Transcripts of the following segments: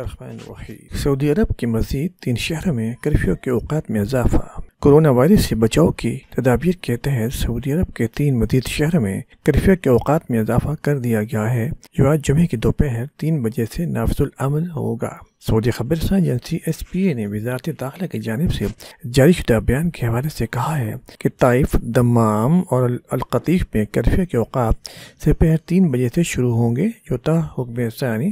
الرحمن الرحیم سعودی عرب کے مزید تین شہروں میں کرفیو کے اوقات میں اضافہ کورونا وائرس سے بچاؤ کی تدابیر کے تحت سعودی عرب کے تین مزید شہر میں کرفیو کے اوقات میں اضافہ کر دیا گیا ہے جو آج جمعہ کی دوپہر تین بجے سے نافذ العمل ہوگا سعودی خبر ایجنسی ایس پی اے نے وزارت داخلہ کی جانب سے جاری شدہ بیان کے حوالے سے کہا ہے کہ طائف دمام اور القطیف میں کرفیو کے اوقات سپہر تین بجے سے شروع ہوں گے جو تا حکم سانی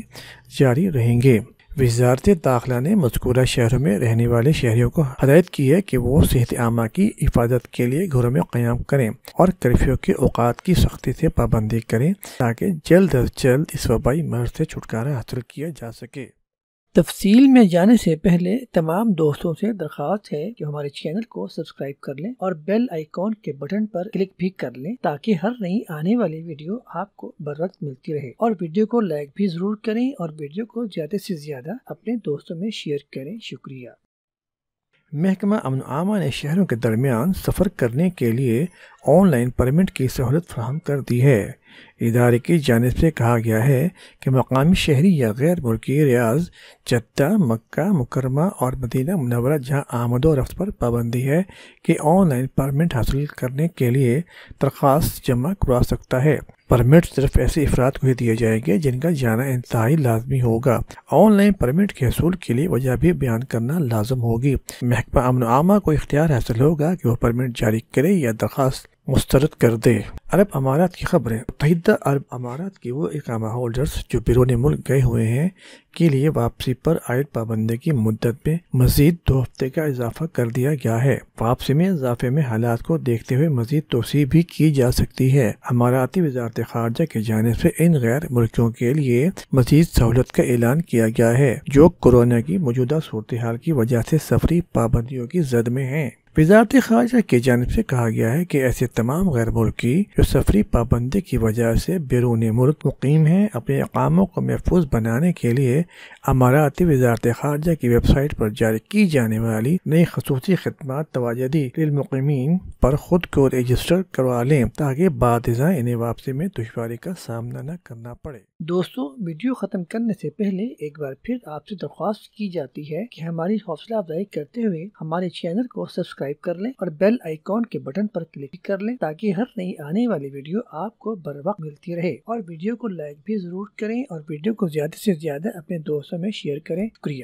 جاری رہیں گے وزارت داخلہ نے مذکورہ شہروں میں رہنے والے شہریوں کو ہدایت کی ہے کہ وہ صحت عامہ کی حفاظت کے لیے گھروں میں قیام کریں اور کرفیو کے اوقات کی سختی سے پابندی کریں تاکہ جلد از جلد اس وبائی مرض سے چھٹکارا حاصل کیا جا سکے تفصیل میں جانے سے پہلے تمام دوستوں سے درخواست ہے کہ ہمارے چینل کو سبسکرائب کر لیں اور بیل آئیکن کے بٹن پر کلک بھی کر لیں تاکہ ہر نئی آنے والی ویڈیو آپ کو بر وقت ملتی رہے اور ویڈیو کو لائک بھی ضرور کریں اور ویڈیو کو زیادہ سے زیادہ اپنے دوستوں میں شیئر کریں شکریہ محکمہ امن عامہ نے شہروں کے درمیان سفر کرنے کے لیے آن لائن پرمٹ کی سہولت فراہم کر دی ہے ادارے کی جانب سے کہا گیا ہے کہ مقامی شہری یا غیر ملکی ریاض جدہ مکہ مکرمہ اور مدینہ منورہ جہاں آمد و رفت پر پابندی ہے کہ آن لائن پرمٹ حاصل کرنے کے لیے درخواست جمع کروا سکتا ہے پرمٹ صرف ایسے افراد کو ہی دیے جائیں گے جن کا جانا انتہائی لازمی ہوگا آن لائن پرمٹ کے حصول کے لیے وجہ بھی بیان کرنا لازم ہوگی محکمہ امن عامہ کو اختیار حاصل ہوگا کہ وہ پرمٹ جاری کرے یا درخواست مسترد کر دے عرب امارات کی خبریں متحدہ عرب امارات کی وہ اقامہ ہولڈرز جو بیرون ملک گئے ہوئے ہیں کے لیے واپسی پر عائد پابندی کی مدت میں مزید دو ہفتے کا اضافہ کر دیا گیا ہے واپسی میں اضافے میں حالات کو دیکھتے ہوئے مزید توسیع بھی کی جا سکتی ہے اماراتی وزارت خارجہ کی جانب سے ان غیر ملکوں کے لیے مزید سہولت کا اعلان کیا گیا ہے جو کورونا کی موجودہ صورتحال کی وجہ سے سفری پابندیوں کی زد میں ہیں وزارت خارجہ کی جانب سے کہا گیا ہے کہ ایسے تمام غیر ملکی جو سفری پابندی کی وجہ سے بیرون ملک مقیم ہیں اپنے اقاموں کو محفوظ بنانے کے لیے اماراتی وزارت خارجہ کی ویب سائٹ پر جاری کی جانے والی نئی خصوصی خدمات تواجدی للمقیمین پر خود کو رجسٹر کروا لیں تاکہ بعد ازاں انہیں واپسی میں دشواری کا سامنا نہ کرنا پڑے دوستو ویڈیو ختم کرنے سے پہلے ایک بار پھر آپ سے درخواست کی جاتی ہے کہ ہماری حوصلہ افزائی کرتے ہوئے ہمارے چینل کو سبسکرائب کر لیں اور بیل آئیکن کے بٹن پر کلک کر لیں تاکہ ہر نئی آنے والی ویڈیو آپ کو بر وقت ملتی رہے اور ویڈیو کو لائک بھی ضرور کریں اور ویڈیو کو زیادہ سے زیادہ اپنے دوستوں میں شیئر کریں شکریہ